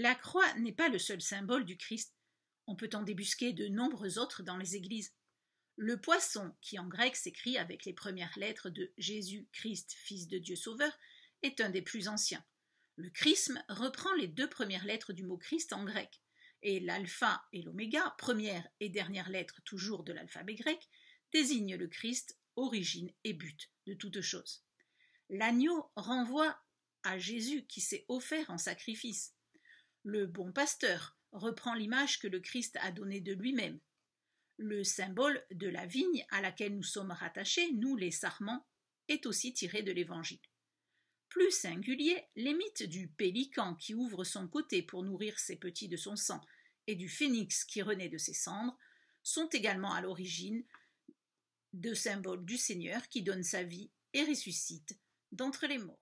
La croix n'est pas le seul symbole du Christ. On peut en débusquer de nombreux autres dans les églises. Le poisson, qui en grec s'écrit avec les premières lettres de Jésus Christ, fils de Dieu Sauveur, est un des plus anciens. Le chrisme reprend les deux premières lettres du mot Christ en grec, et l'alpha et l'oméga, première et dernière lettre toujours de l'alphabet grec, désignent le Christ, origine et but de toutes choses. L'agneau renvoie à Jésus qui s'est offert en sacrifice. Le bon pasteur reprend l'image que le Christ a donnée de lui-même. Le symbole de la vigne à laquelle nous sommes rattachés, nous les sarments, est aussi tiré de l'Évangile. Plus singulier, les mythes du pélican qui ouvre son côté pour nourrir ses petits de son sang et du phénix qui renaît de ses cendres sont également à l'origine de symboles du Seigneur qui donne sa vie et ressuscite d'entre les morts.